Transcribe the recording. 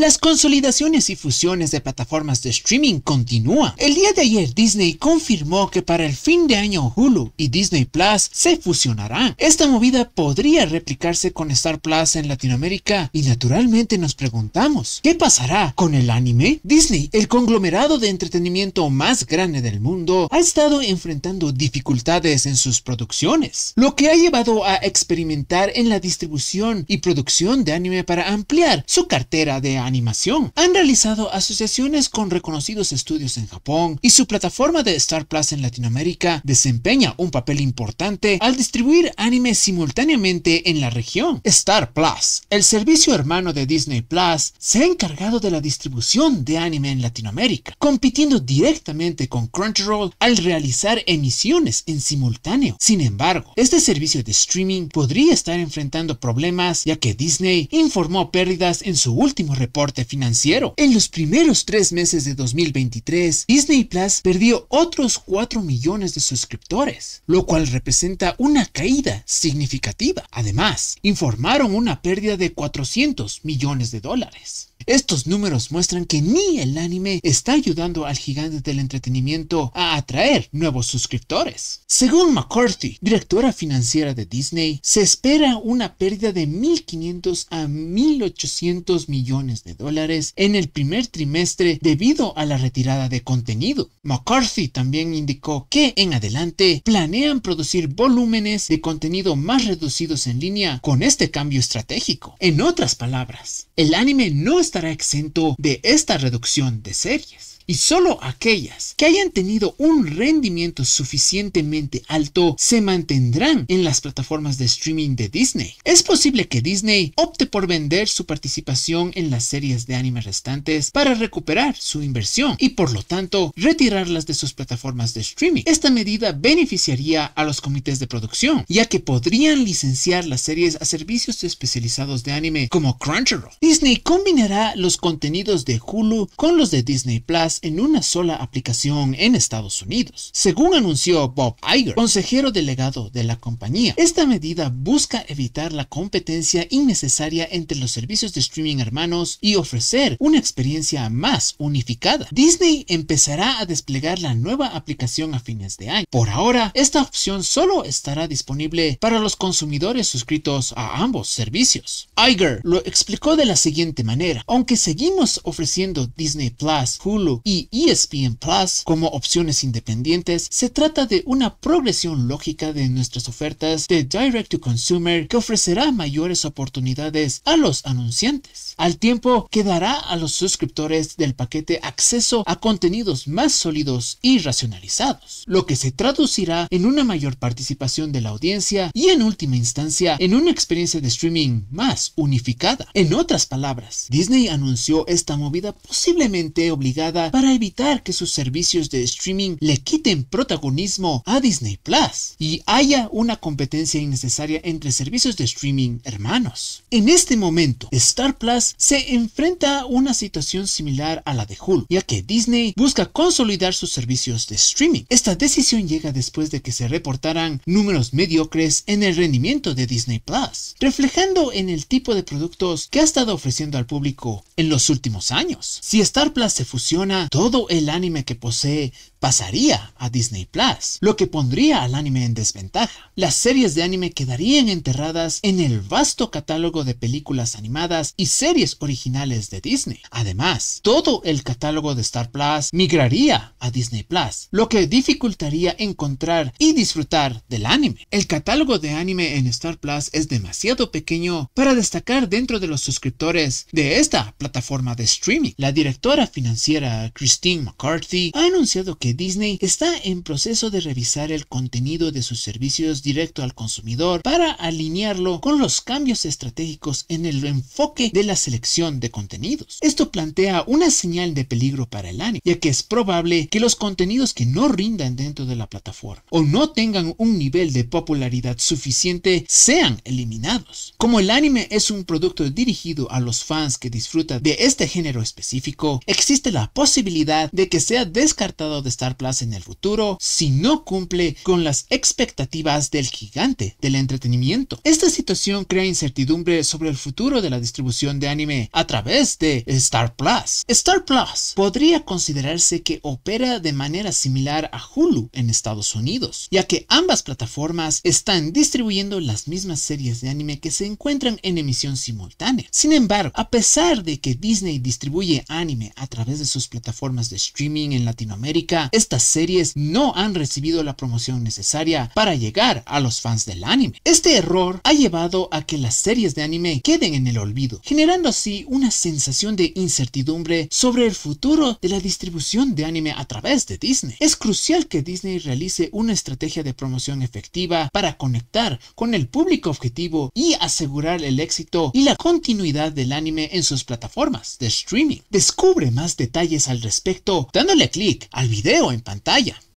Las consolidaciones y fusiones de plataformas de streaming continúan. El día de ayer Disney confirmó que para el fin de año Hulu y Disney Plus se fusionarán. Esta movida podría replicarse con Star Plus en Latinoamérica y naturalmente nos preguntamos, ¿qué pasará con el anime? Disney, el conglomerado de entretenimiento más grande del mundo, ha estado enfrentando dificultades en sus producciones, lo que ha llevado a experimentar en la distribución y producción de anime para ampliar su cartera de anime animación. Han realizado asociaciones con reconocidos estudios en Japón y su plataforma de Star Plus en Latinoamérica desempeña un papel importante al distribuir anime simultáneamente en la región. Star Plus, el servicio hermano de Disney Plus, se ha encargado de la distribución de anime en Latinoamérica, compitiendo directamente con Crunchyroll al realizar emisiones en simultáneo. Sin embargo, este servicio de streaming podría estar enfrentando problemas ya que Disney informó pérdidas en su último reporte financiero. En los primeros tres meses de 2023, Disney Plus perdió otros 4 millones de suscriptores, lo cual representa una caída significativa. Además, informaron una pérdida de 400 millones de dólares. Estos números muestran que ni el anime está ayudando al gigante del entretenimiento a atraer nuevos suscriptores. Según McCarthy, directora financiera de Disney, se espera una pérdida de 1.500 a 1.800 millones de dólares en el primer trimestre debido a la retirada de contenido. McCarthy también indicó que en adelante planean producir volúmenes de contenido más reducidos en línea con este cambio estratégico. En otras palabras, el anime no estará exento de esta reducción de series y solo aquellas que hayan tenido un rendimiento suficientemente alto se mantendrán en las plataformas de streaming de Disney. Es posible que Disney opte por vender su participación en la serie de anime restantes para recuperar su inversión y por lo tanto retirarlas de sus plataformas de streaming. Esta medida beneficiaría a los comités de producción, ya que podrían licenciar las series a servicios especializados de anime como Crunchyroll. Disney combinará los contenidos de Hulu con los de Disney Plus en una sola aplicación en Estados Unidos. Según anunció Bob Iger, consejero delegado de la compañía, esta medida busca evitar la competencia innecesaria entre los servicios de streaming hermanos y ofrecer una experiencia más unificada. Disney empezará a desplegar la nueva aplicación a fines de año. Por ahora, esta opción solo estará disponible para los consumidores suscritos a ambos servicios. Iger lo explicó de la siguiente manera, aunque seguimos ofreciendo Disney Plus, Hulu y ESPN Plus como opciones independientes, se trata de una progresión lógica de nuestras ofertas de Direct to Consumer que ofrecerá mayores oportunidades a los anunciantes. Al tiempo que dará a los suscriptores del paquete acceso a contenidos más sólidos y racionalizados, lo que se traducirá en una mayor participación de la audiencia y en última instancia en una experiencia de streaming más unificada. En otras palabras, Disney anunció esta movida posiblemente obligada para evitar que sus servicios de streaming le quiten protagonismo a Disney Plus y haya una competencia innecesaria entre servicios de streaming hermanos. En este momento, Star Plus se enfrenta una situación similar a la de Hulu, ya que Disney busca consolidar sus servicios de streaming. Esta decisión llega después de que se reportaran números mediocres en el rendimiento de Disney Plus, reflejando en el tipo de productos que ha estado ofreciendo al público en los últimos años. Si Star Plus se fusiona, todo el anime que posee pasaría a Disney Plus, lo que pondría al anime en desventaja. Las series de anime quedarían enterradas en el vasto catálogo de películas animadas y series originales de Disney. Además, todo el catálogo de Star Plus migraría a Disney Plus, lo que dificultaría encontrar y disfrutar del anime. El catálogo de anime en Star Plus es demasiado pequeño para destacar dentro de los suscriptores de esta plataforma de streaming. La directora financiera Christine McCarthy ha anunciado que Disney está en proceso de revisar el contenido de sus servicios directo al consumidor para alinearlo con los cambios estratégicos en el enfoque de la selección de contenidos. Esto plantea una señal de peligro para el anime, ya que es probable que los contenidos que no rindan dentro de la plataforma o no tengan un nivel de popularidad suficiente sean eliminados. Como el anime es un producto dirigido a los fans que disfrutan de este género específico, existe la posibilidad de que sea descartado de Star Plus en el futuro si no cumple con las expectativas del gigante del entretenimiento. Esta situación crea incertidumbre sobre el futuro de la distribución de anime a través de Star Plus. Star Plus podría considerarse que opera de manera similar a Hulu en Estados Unidos, ya que ambas plataformas están distribuyendo las mismas series de anime que se encuentran en emisión simultánea. Sin embargo, a pesar de que Disney distribuye anime a través de sus plataformas de streaming en Latinoamérica, estas series no han recibido la promoción necesaria para llegar a los fans del anime. Este error ha llevado a que las series de anime queden en el olvido, generando así una sensación de incertidumbre sobre el futuro de la distribución de anime a través de Disney. Es crucial que Disney realice una estrategia de promoción efectiva para conectar con el público objetivo y asegurar el éxito y la continuidad del anime en sus plataformas de streaming. Descubre más detalles al respecto dándole clic al video en pantalla.